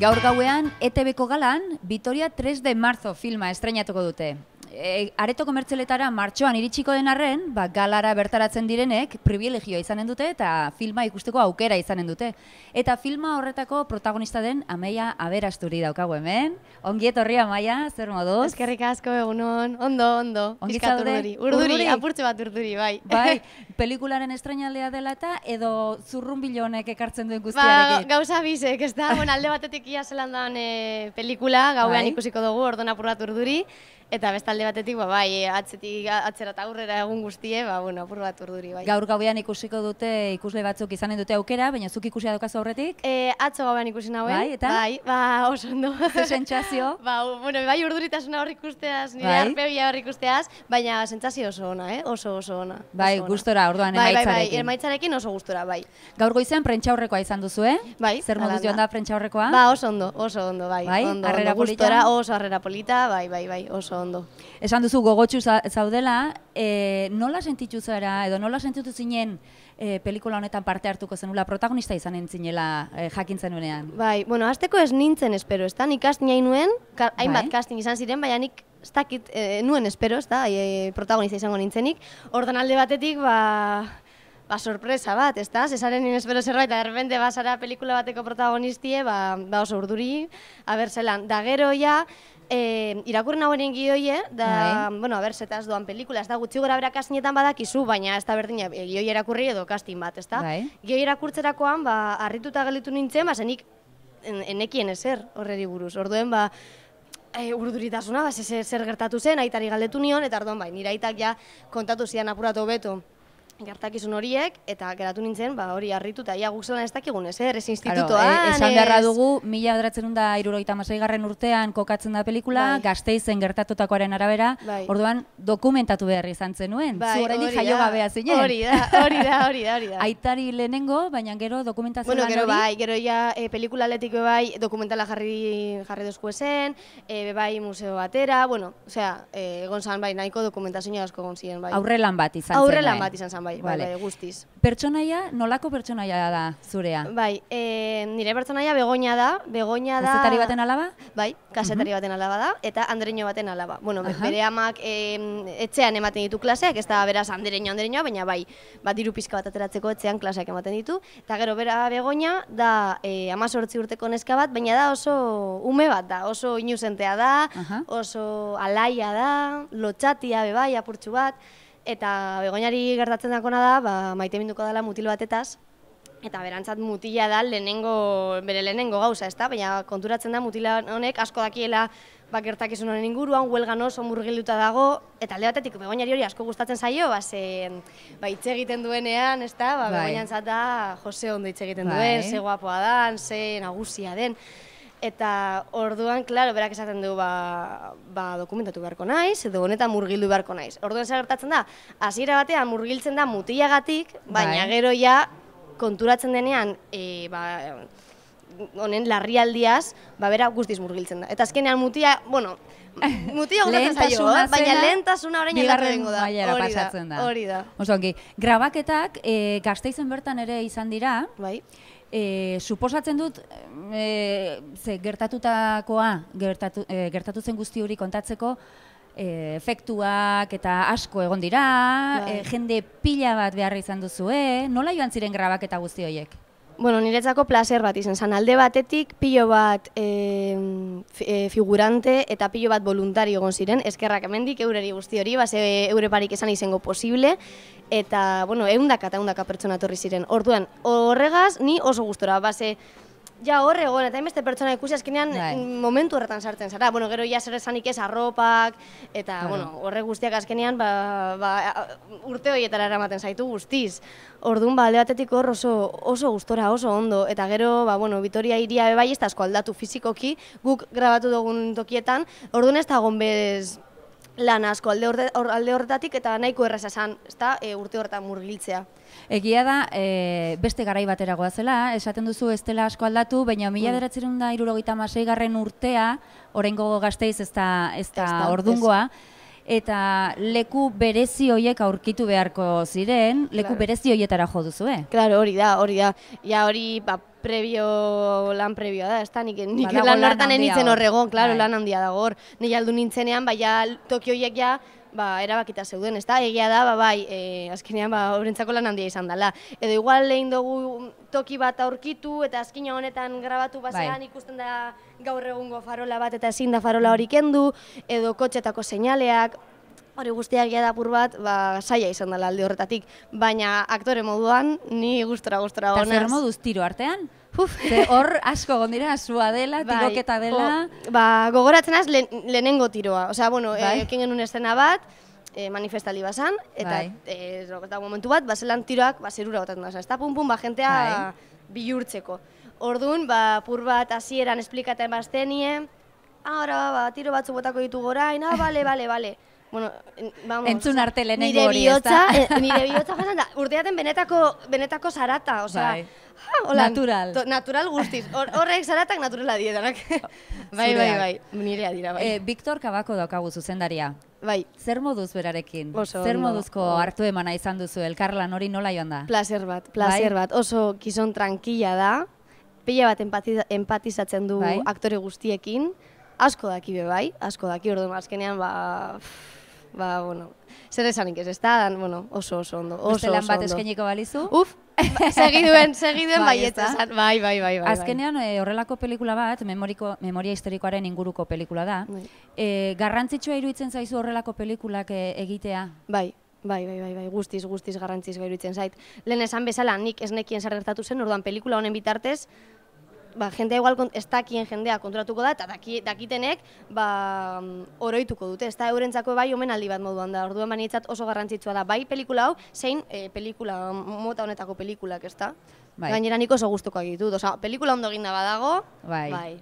Gaur gauean, ETV-ko galan, Vitoria 3 de marzo filma estrenatuko dute. E, areto komertzeletara martxoan iritsiko den arren, ba, galara bertaratzen direnek privilegioa izanen dute eta filma ikusteko aukera izanen dute. Eta filma horretako protagonista den Ameia Aberasturi daukago hemen. Ongiet etorri Amaia, zer moduz? Eskerrik asko egunon, ondo, ondo. Ongi urduri. urduri, urduri, apurtze bat urduri, bai. Bai, pelikularen estrenaldea dela eta edo zurrun honek ekartzen duen ba, guztiarekin. Ba, gauza bisek, ez da, alde batetik ia zelandan e, eh, pelikula, gauean bai. ikusiko dugu, ordona apurrat urduri, eta bestalde alde batetik, ba, bai, eh, atzetik, atzera aurrera egun guztie, ba, bueno, apur bat urduri, bai. Gaur gauean ikusiko dute, ikusle batzuk izanen dute aukera, baina zuk ikusi adokaz aurretik? E, atzo gauean ikusi nahuen. Bai, eta? Bai, ba, oso ondo. Ze ba, bueno, bai urduritasuna hor ikusteaz, nire bai. arpebia hor ikusteaz, baina sentxazio oso ona, eh? oso oso ona. Bai, oso orduan bai, emaitzarekin. Bai, bai, emaitzarekin oso gustora, bai. Gaur goizean prentxaurrekoa izan duzu, eh? Bai, Zer moduz da prentxaurrekoa? Ba, oso ondo, oso ondo, bai. bai ondo, arrera polita? oso arrera polita, bai, bai, bai, oso ondo esan duzu gogotsu zaudela, e, nola sentitu zara, edo nola sentitu zinen e, pelikula honetan parte hartuko zenula, protagonista izan entzinela e, jakin Bai, bueno, azteko ez nintzen espero, ez da, nik nahi nuen, hainbat bai. casting izan ziren, baina nik ez dakit, nuen espero, ez da, protagonista izango nintzenik, ordan alde batetik, ba, ba sorpresa bat, ez da, zesaren espero zerbait, eta erbende basara pelikula bateko protagonistie, ba, ba oso urduri, aber zelan, da gero eh, irakurren hau gioie, da, bai. bueno, a ber, zetaz doan pelikula, ez da gutxi gora berak badak badakizu, baina ez da berdina, e, gioi edo kastin bat, ez da? Gioi bai. erakurtzerakoan, ba, harrituta gelitu nintzen, ba, zenik en, enekien ezer horreri buruz. Orduen, ba, e, urduritasuna, ba, zer, gertatu zen, aitari galdetu nion, eta orduan, bai, nire aitak ja kontatu zidan apuratu beto, gertakizun horiek, eta geratu nintzen, ba, hori harritu, eta ia guk zelan ez dakigun, ez, ez eh? institutoa. Eh, esan beharra dugu, mila da, iruroita masai garren urtean kokatzen da pelikula, bai. gazteizen gertatutakoaren arabera, bai. orduan dokumentatu behar izan zen nuen, bai, jaio gabea zinen. Hori da, hori da, hori da, Aitari lehenengo, baina gero dokumentazioan hori. Bueno, gero bai, gero ja eh, pelikula aletik bai, dokumentala jarri, jarri dozku esen, e, bai museo batera, bueno, osea, egon zan bai, nahiko dokumentazioa asko egon bai. Aurrelan bat izan Aurrelan bat bai. izan Bai, bai, vale. Bai, guztiz. Pertsonaia, nolako pertsonaia da zurea? Bai, e, nire pertsonaia begoina da, begoina da... Kasetari baten alaba? Bai, kasetari baten alaba da, eta andreño baten alaba. Bueno, bere amak e, etxean ematen ditu klaseak, ez da beraz andreño, andreño, baina bai, bat diru pizka bat ateratzeko etxean klaseak ematen ditu. Eta gero, bera begoina da e, eh, amazortzi urteko neska bat, baina da oso ume bat da, oso inusentea da, oso alaia da, lotxatia bebai apurtxu bat, Eta begoinari gertatzen dakona da, ba, maite minduko dela mutil batetaz, eta berantzat mutila da lehenengo, bere lehenengo gauza, ezta? Baina konturatzen da mutila honek asko dakiela bakertakizun honen inguruan, huelgan oso murgilduta dago, eta alde batetik begoinari hori asko gustatzen zaio, ba, ze, ba, egiten duenean, ezta? Ba, bai. da, Jose ondo itxegiten bai. duen, bai. ze guapoa dan, ze nagusia den. Eta orduan, klaro, berak esaten du ba, ba dokumentatu beharko naiz, edo honetan murgildu beharko naiz. Orduan zer gertatzen da, hasiera batean murgiltzen da mutilagatik, baina bai. gero ja konturatzen denean, e, ba, honen larrialdiaz, ba bera guztiz murgiltzen da. Eta azkenean mutia, bueno, mutia gutatzen zaio, eh? zena, baina lehentasuna orain aldatu dengo da. Bigarren da. Hori da. Oso, grabaketak e, eh, gazteizen bertan ere izan dira, bai. E, suposatzen dut, eh, ze gertatutakoa, gertatu, e, gertatu zen guzti hori kontatzeko, e, efektuak eta asko egon dira, bai. jende pila bat behar izan duzu, nola joan ziren grabak eta guzti horiek? bueno, niretzako placer bat izan zen. Alde batetik pilo bat e, figurante eta pilo bat voluntari egon ziren, eskerrak emendik eureri guzti hori, base eureparik esan izango posible, eta, bueno, eundaka eta eundaka pertsona torri ziren. Orduan, horregaz, ni oso gustora, base Ja, horre egon, eta beste pertsona ikusi azkenean bai. mm, momentu horretan sartzen zara. Bueno, gero ja zer esanik ez arropak, eta bueno, horre guztiak azkenean ba, ba, urte horietara eramaten zaitu guztiz. Orduan, ba, hor oso, oso gustora, oso ondo. Eta gero, ba, bueno, Vitoria iria bebai ez da asko aldatu fizikoki, guk grabatu dugun tokietan, orduan ez dagoen bez lan asko alde, orde, horretatik eta nahiko erraza esan, ezta, e, urte horretan murgiltzea. Egia da, e, beste garai batera zela, esaten duzu estela asko aldatu, baina mm. mila da irurogeita garren urtea, horrengo gazteiz ez da, ordungoa, eta leku berezi hoiek aurkitu beharko ziren, leku claro. berezi hoietara jo duzu, eh? Claro, hori da, hori da. Ja, hori, ba, prebio, lan prebioa da, ez nik, nik ba, lan hartan enitzen horregon, claro, bai. lan handia da hor. Nei aldu nintzenean, baina ja, Tokioiek ja, ba, erabakita zeuden, ez da, egia da, ba, bai, e, azkenean, ba, horrentzako lan handia izan dela. Edo igual lehin dugu toki bat aurkitu eta azkina honetan grabatu bai. bazean ikusten da gaur egungo farola bat eta ezin da farola hori kendu, edo kotxetako seinaleak, hori guztia egia da bat, ba, saia izan dela alde horretatik, baina aktore moduan, ni gustora gustora honaz. Eta zer moduz tiro artean? Uf, ze hor asko gondira, sua dela, bai. tiroketa dela. ba, gogoratzen az, lehenengo tiroa. Osea, bueno, eh, bai. ekin genuen bat, eh, manifestali bazan, eta bai. Eh, momentu bat, baselan tiroak, ba, zerura gotatzen da. Eta pum, pum, ba, jentea bai. bihurtzeko. Orduan, ba, pur bat hasieran esplikaten bastenien, ahora, ba, tiro batzu botako ditu gorain, ah, bale, bale, bale bueno, vamos, Entzun arte lehenengo nire bihotza, eh, Nire bihotza da, urteaten benetako, benetako zarata, o sea, bai. ah, hola, natural. natural guztiz, horrek zaratak naturala dietanak bai, bai, bai, bai, nire adira, bai. Eh, Viktor Kabako daukagu zuzendaria. Bai. Zer moduz berarekin? Oso, Zer moduzko hartu emana izan duzu, elkarlan hori nola joan da? Plazer bat, plazer bai. bat. Oso kizon tranquila da, pila bat empatiza, empatizatzen du bai. aktore guztiekin, asko daki be bai, asko daki, orduan azkenean ba ba, bueno, zer esanik ez, ez da, dan, bueno, oso oso ondo, oso oso ondo. bat eskeniko balizu? Uf, segiduen, segiduen bai, bai, bai, bai, bai. Azkenean, eh, horrelako pelikula bat, memoriko, memoria historikoaren inguruko pelikula da, eh, garrantzitsua iruditzen zaizu horrelako pelikulak egitea? Bai, Bai, bai, bai, bai, guztiz, guztiz garrantziz iruditzen zait. Lehen esan bezala, nik ez nekien zer gertatu zen, orduan pelikula honen bitartez, ba, jendea igual ez dakien jendea konturatuko da, eta daki, dakitenek ba, oroituko dute, ez da eurentzako bai omenaldi bat moduan da, orduan manietzat oso garrantzitsua da, bai pelikula hau, zein eh, pelikula, mota honetako pelikulak, ez da? Bai. Gainera niko oso guztuko egitut. oza, pelikula ondo eginda badago, bai. bai.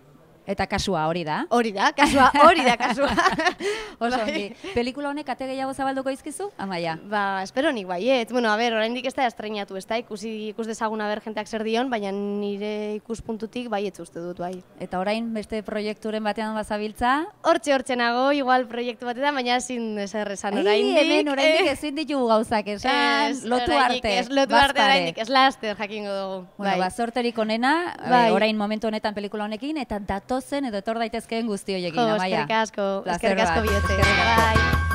Eta kasua hori da. Hori da, kasua, hori da kasua. Oso bai. Pelikula honek ate gehiago zabalduko izkizu, amaia? Ba, espero nik bai, Bueno, a ber, orain ez da estrenatu, ez da, ikusi, ikus dezaguna ber jenteak zer dion, baina nire ikuspuntutik bai ez uste dut bai. Eta orain beste proiekturen batean bazabiltza? Hortxe, hortxe nago, igual proiektu batean, baina ezin zer esan orain dik. Hemen, orain dik ezin ditugu gauzak, esan, lotu arte. Ez, lotu arte, orain ez laster jakingo dugu. Bueno, bai. ba, sorterik onena, eh, bai. orain momentu honetan pelikula honekin, eta dato zen edo etor daitezkeen guzti hoiekin, Amaia. Jo, eskerrik asko. Eskerrik asko bihotze. Bai. Bai.